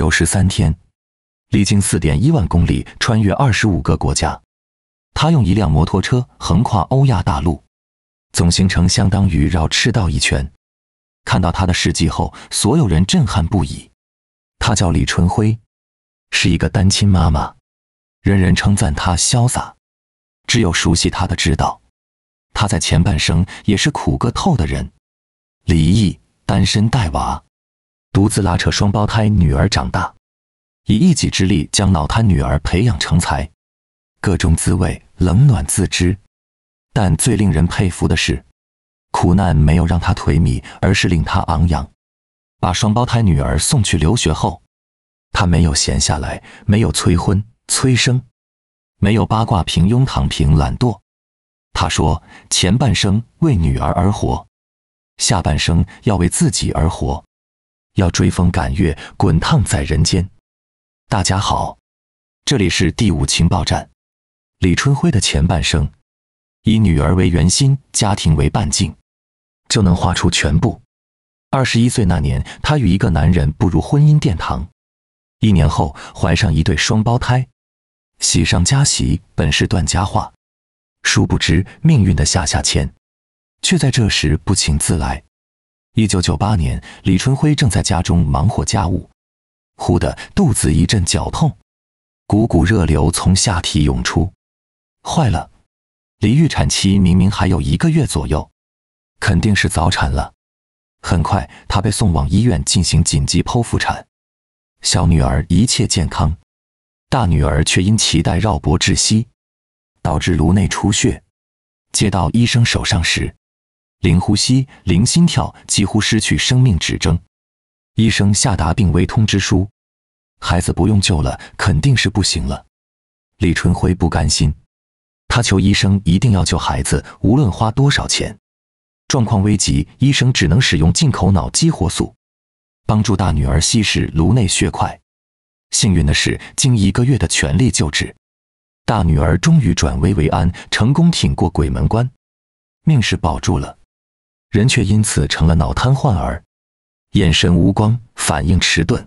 九十三天，历经四点一万公里，穿越二十五个国家，他用一辆摩托车横跨欧亚大陆，总行程相当于绕赤道一圈。看到他的事迹后，所有人震撼不已。他叫李春辉，是一个单亲妈妈，人人称赞他潇洒。只有熟悉他的知道，他在前半生也是苦个透的人，离异，单身带娃。独自拉扯双胞胎女儿长大，以一己之力将脑瘫女儿培养成才，各种滋味冷暖自知。但最令人佩服的是，苦难没有让他颓靡，而是令他昂扬。把双胞胎女儿送去留学后，他没有闲下来，没有催婚催生，没有八卦平庸躺平懒惰。他说：“前半生为女儿而活，下半生要为自己而活。”要追风赶月，滚烫在人间。大家好，这里是第五情报站。李春辉的前半生，以女儿为圆心，家庭为半径，就能画出全部。二十一岁那年，他与一个男人步入婚姻殿堂，一年后怀上一对双胞胎，喜上加喜本是段佳话，殊不知命运的下下签，却在这时不请自来。一九九八年，李春辉正在家中忙活家务，忽的肚子一阵绞痛，股股热流从下体涌出。坏了，离预产期明明还有一个月左右，肯定是早产了。很快，她被送往医院进行紧急剖腹产。小女儿一切健康，大女儿却因脐带绕脖窒息，导致颅内出血。接到医生手上时。零呼吸，零心跳，几乎失去生命指征。医生下达病危通知书：“孩子不用救了，肯定是不行了。”李春辉不甘心，他求医生一定要救孩子，无论花多少钱。状况危急，医生只能使用进口脑激活素，帮助大女儿吸食颅内血块。幸运的是，经一个月的全力救治，大女儿终于转危为安，成功挺过鬼门关，命是保住了。人却因此成了脑瘫患儿，眼神无光，反应迟钝，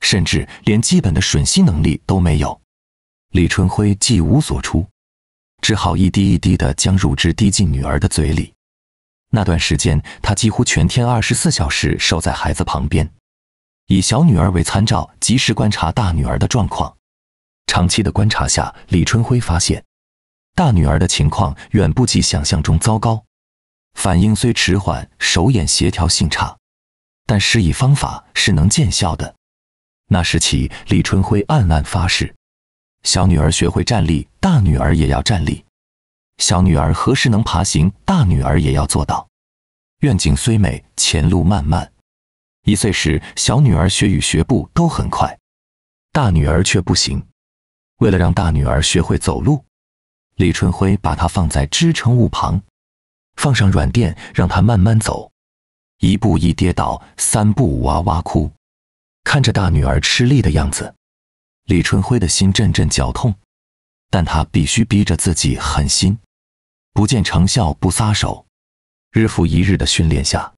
甚至连基本的吮吸能力都没有。李春辉既无所出，只好一滴一滴地将乳汁滴进女儿的嘴里。那段时间，他几乎全天二十四小时守在孩子旁边，以小女儿为参照，及时观察大女儿的状况。长期的观察下，李春辉发现，大女儿的情况远不及想象中糟糕。反应虽迟缓，手眼协调性差，但施以方法是能见效的。那时起，李春辉暗暗发誓：小女儿学会站立，大女儿也要站立；小女儿何时能爬行，大女儿也要做到。愿景虽美，前路漫漫。一岁时，小女儿学语学步都很快，大女儿却不行。为了让大女儿学会走路，李春辉把她放在支撑物旁。放上软垫，让她慢慢走，一步一跌倒，三步哇哇哭。看着大女儿吃力的样子，李春辉的心阵阵绞痛，但他必须逼着自己狠心，不见成效不撒手。日复一日的训练下，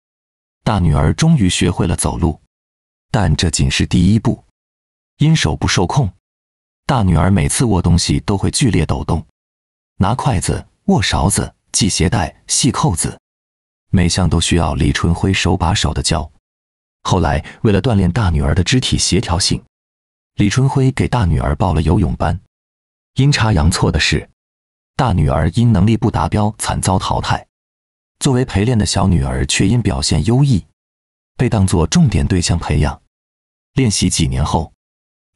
大女儿终于学会了走路，但这仅是第一步。因手不受控，大女儿每次握东西都会剧烈抖动，拿筷子、握勺子。系鞋带、系扣子，每项都需要李春辉手把手的教。后来，为了锻炼大女儿的肢体协调性，李春辉给大女儿报了游泳班。阴差阳错的是，大女儿因能力不达标惨遭淘汰。作为陪练的小女儿却因表现优异，被当作重点对象培养。练习几年后，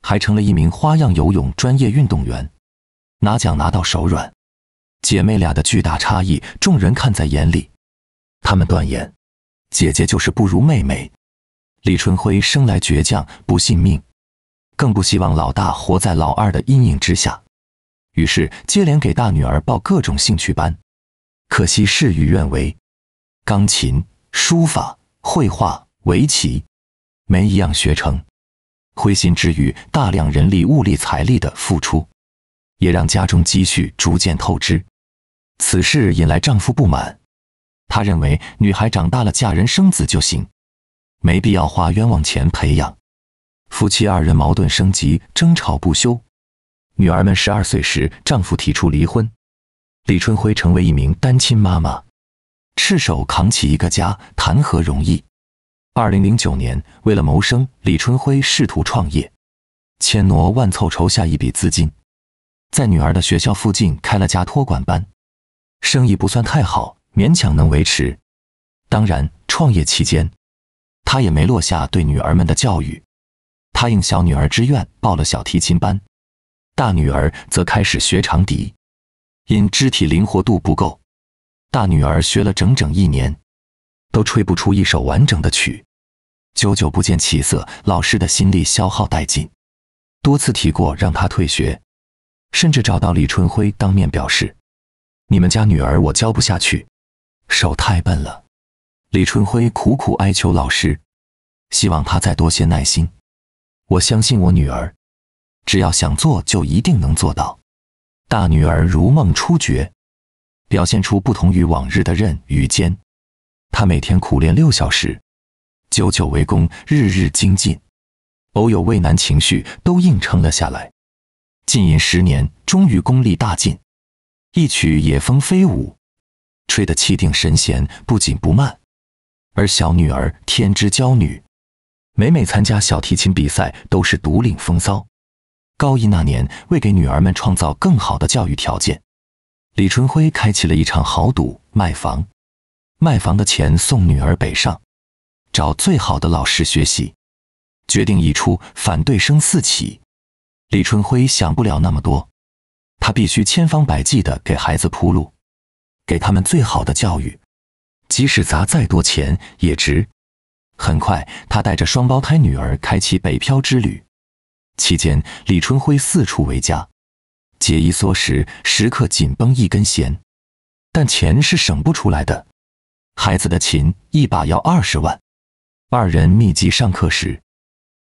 还成了一名花样游泳专业运动员，拿奖拿到手软。姐妹俩的巨大差异，众人看在眼里。他们断言，姐姐就是不如妹妹。李春辉生来倔强，不信命，更不希望老大活在老二的阴影之下。于是，接连给大女儿报各种兴趣班。可惜事与愿违，钢琴、书法、绘画、围棋，没一样学成。灰心之余，大量人力、物力、财力的付出，也让家中积蓄逐渐透支。此事引来丈夫不满，他认为女孩长大了嫁人生子就行，没必要花冤枉钱培养。夫妻二人矛盾升级，争吵不休。女儿们十二岁时，丈夫提出离婚，李春辉成为一名单亲妈妈，赤手扛起一个家，谈何容易？二零零九年，为了谋生，李春辉试图创业，千挪万凑筹下一笔资金，在女儿的学校附近开了家托管班。生意不算太好，勉强能维持。当然，创业期间，他也没落下对女儿们的教育。他应小女儿之愿报了小提琴班，大女儿则开始学长笛。因肢体灵活度不够，大女儿学了整整一年，都吹不出一首完整的曲，久久不见起色。老师的心力消耗殆尽，多次提过让她退学，甚至找到李春辉当面表示。你们家女儿我教不下去，手太笨了。李春辉苦苦哀求老师，希望他再多些耐心。我相信我女儿，只要想做，就一定能做到。大女儿如梦初觉，表现出不同于往日的韧与坚。她每天苦练六小时，久久为功，日日精进。偶有畏难情绪，都硬撑了下来。静饮十年，终于功力大进。一曲《野蜂飞舞》，吹得气定神闲，不紧不慢。而小女儿天之娇女，每每参加小提琴比赛，都是独领风骚。高一那年，为给女儿们创造更好的教育条件，李春辉开启了一场豪赌——卖房。卖房的钱送女儿北上，找最好的老师学习。决定一出，反对声四起。李春辉想不了那么多。他必须千方百计地给孩子铺路，给他们最好的教育，即使砸再多钱也值。很快，他带着双胞胎女儿开启北漂之旅。期间，李春辉四处为家，节衣缩食，时刻紧绷一根弦。但钱是省不出来的，孩子的琴一把要二十万，二人密集上课时，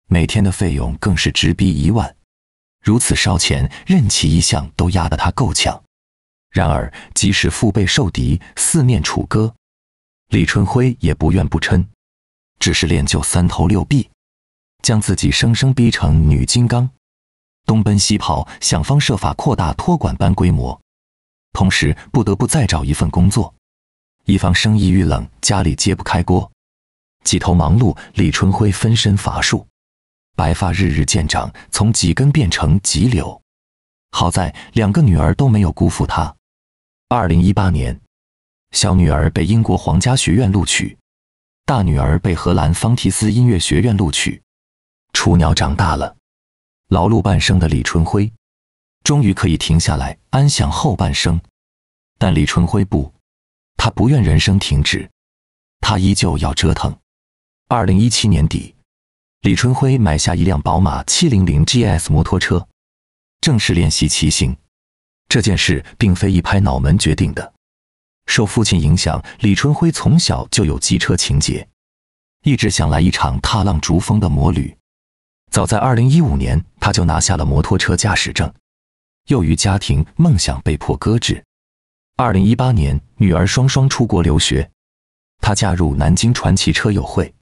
每天的费用更是直逼一万。如此烧钱，任其一向都压得他够呛。然而，即使腹背受敌、四面楚歌，李春辉也不愿不撑，只是练就三头六臂，将自己生生逼成女金刚，东奔西跑，想方设法扩大托管班规模，同时不得不再找一份工作，以防生意遇冷，家里揭不开锅。几头忙碌，李春辉分身乏术。白发日日见长，从几根变成几绺。好在两个女儿都没有辜负他。二零一八年，小女儿被英国皇家学院录取，大女儿被荷兰方提斯音乐学院录取。雏鸟长大了，劳碌半生的李春辉终于可以停下来安享后半生。但李春辉不，他不愿人生停止，他依旧要折腾。二零一七年底。李春辉买下一辆宝马 700GS 摩托车，正式练习骑行。这件事并非一拍脑门决定的。受父亲影响，李春辉从小就有机车情节，一直想来一场踏浪逐风的摩旅。早在2015年，他就拿下了摩托车驾驶证，又于家庭梦想被迫搁置。2018年，女儿双双出国留学，他加入南京传奇车友会。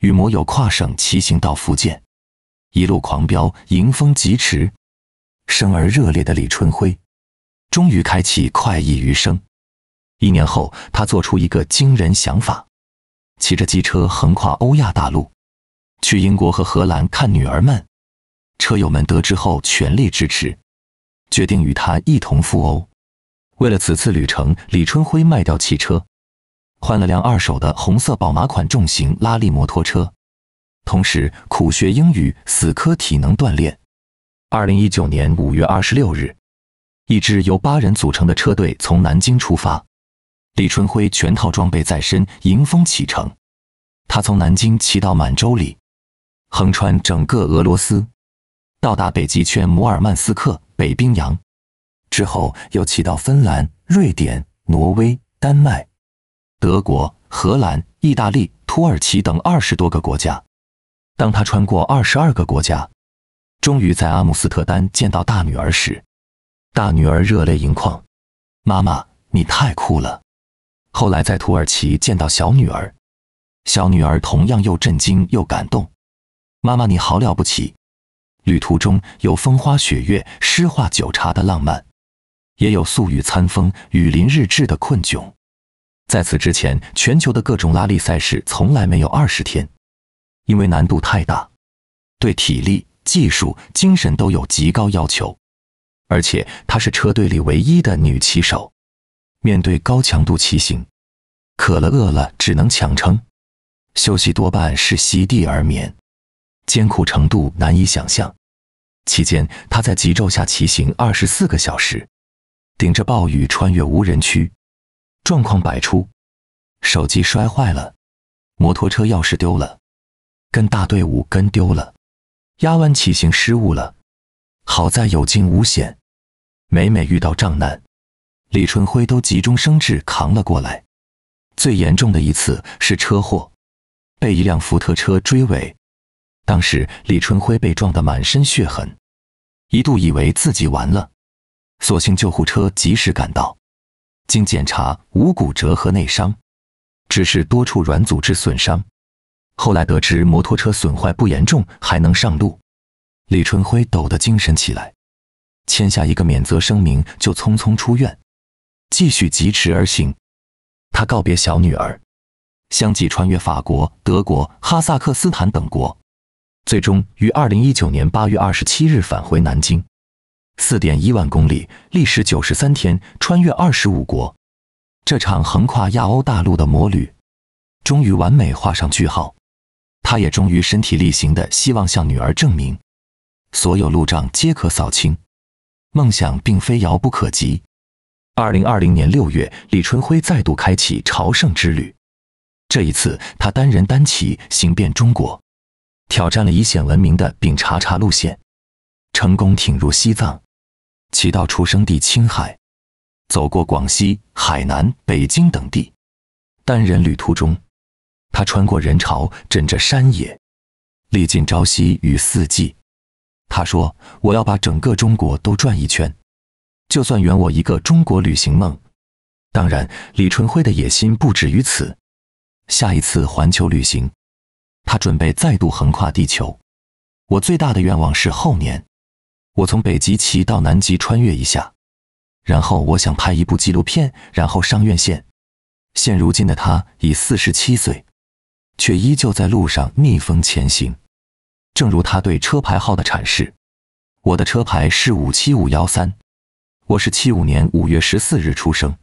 与摩友跨省骑行到福建，一路狂飙，迎风疾驰，生而热烈的李春辉终于开启快意余生。一年后，他做出一个惊人想法：骑着机车横跨欧亚大陆，去英国和荷兰看女儿们。车友们得知后全力支持，决定与他一同赴欧。为了此次旅程，李春辉卖掉汽车。换了辆二手的红色宝马款重型拉力摩托车，同时苦学英语、死磕体能锻炼。二零一九年五月二十六日，一支由八人组成的车队从南京出发，李春辉全套装备在身，迎风启程。他从南京骑到满洲里，横穿整个俄罗斯，到达北极圈摩尔曼斯克北冰洋，之后又骑到芬兰、瑞典、挪威、丹麦。德国、荷兰、意大利、土耳其等二十多个国家。当他穿过二十二个国家，终于在阿姆斯特丹见到大女儿时，大女儿热泪盈眶：“妈妈，你太酷了！”后来在土耳其见到小女儿，小女儿同样又震惊又感动：“妈妈，你好了不起！”旅途中有风花雪月、诗画酒茶的浪漫，也有素雨餐风、雨林日志的困窘。在此之前，全球的各种拉力赛事从来没有二十天，因为难度太大，对体力、技术、精神都有极高要求。而且她是车队里唯一的女骑手，面对高强度骑行，渴了饿了只能强撑，休息多半是席地而眠，艰苦程度难以想象。期间，她在极昼下骑行二十四个小时，顶着暴雨穿越无人区。状况百出，手机摔坏了，摩托车钥匙丢了，跟大队伍跟丢了，压弯起行失误了，好在有惊无险。每每遇到障难，李春辉都急中生智扛了过来。最严重的一次是车祸，被一辆福特车追尾，当时李春辉被撞得满身血痕，一度以为自己完了，所幸救护车及时赶到。经检查无骨折和内伤，只是多处软组织损伤。后来得知摩托车损坏不严重，还能上路，李春辉抖得精神起来，签下一个免责声明就匆匆出院，继续疾驰而行。他告别小女儿，相继穿越法国、德国、哈萨克斯坦等国，最终于二零一九年八月二十七日返回南京。四点一万公里，历时九十三天，穿越二十五国，这场横跨亚欧大陆的摩旅，终于完美画上句号。他也终于身体力行的希望向女儿证明，所有路障皆可扫清，梦想并非遥不可及。二零二零年六月，李春辉再度开启朝圣之旅，这一次他单人单骑行遍中国，挑战了以险闻名的丙察察路线，成功挺入西藏。其到出生地青海，走过广西、海南、北京等地，单人旅途中，他穿过人潮，枕着山野，历尽朝夕与四季。他说：“我要把整个中国都转一圈，就算圆我一个中国旅行梦。”当然，李春辉的野心不止于此。下一次环球旅行，他准备再度横跨地球。我最大的愿望是后年。我从北极骑到南极，穿越一下，然后我想拍一部纪录片，然后上院线。现如今的他已四十七岁，却依旧在路上逆风前行。正如他对车牌号的阐释：“我的车牌是五七五幺三，我是七五年五月十四日出生。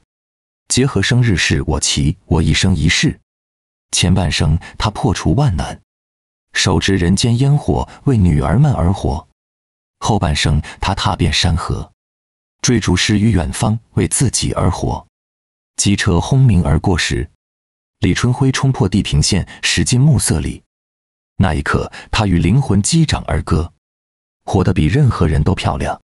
结合生日是我骑，我一生一世。前半生他破除万难，手执人间烟火，为女儿们而活。”后半生，他踏遍山河，追逐诗与远方，为自己而活。机车轰鸣而过时，李春辉冲破地平线，驶进暮色里。那一刻，他与灵魂击掌而歌，活得比任何人都漂亮。